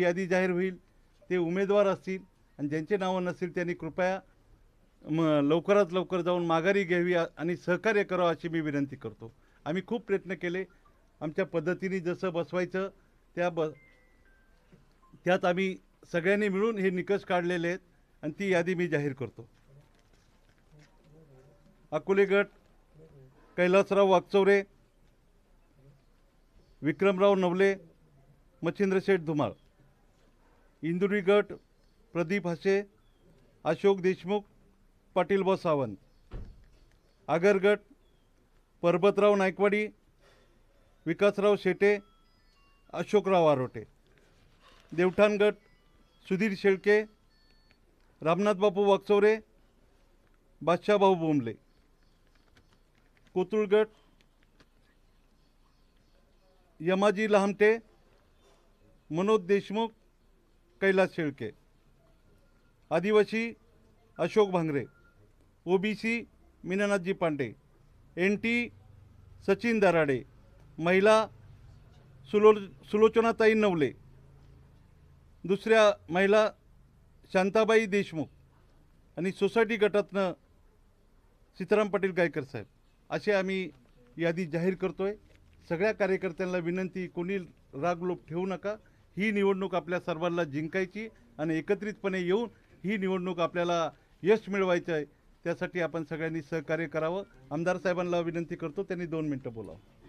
यादी जाहीर होईल ते उमेदवार असतील आणि ज्यांचे नावं नसतील त्यांनी कृपया म लवकरात लवकर जाऊन माघारी घ्यावी आणि सहकार्य करावं अशी मी विनंती करतो आम्ही खूप प्रयत्न केले आमच्या पद्धतीने जसं बसवायचं त्या ब त्यात आम्ही सगळ्यांनी मिळून हे निकष काढलेले आहेत आणि ती यादी मी जाहीर करतो अकोले गट कैलासराव वागचौरे विक्रमराव नवले मच्छिंद्रशेठ धुमाळ इंदुरी गट प्रदीप हसे अशोक देशमुख पाटीलबा सावंत आगरगट परबतराव नायकवाडी विकासराव शेटे अशोकराव आरोटे गट सुधीर शेळके रामनाथ बापू वाकचौरे बादशाहभाऊ बोंबले कोतुळगट यमाजी लहामटे मनोज देशमुख कैलास शेळके आदिवासी अशोक भांगरे ओबीसी मीनानाथजी पांडे एन टी सचिन दराडे महिला सुलो सुलोचनाताई नवले दुसऱ्या महिला शांताबाई देशमुख आणि सोसायटी गटातनं सीताराम पाटील गायकर साहेब असे आम्ही यादी जाहीर करतो आहे सगळ्या कार्यकर्त्यांना विनंती कोणी रागलोप ठेवू नका ही निवडणूक आपल्या सर्वांना जिंकायची आणि एकत्रितपणे येऊन ही निवडणूक आपल्याला यश मिळवायचं आहे त्यासाठी आपण सगळ्यांनी सहकार्य करावं आमदार साहेबांना विनंती करतो त्यांनी दोन मिनटं बोलावं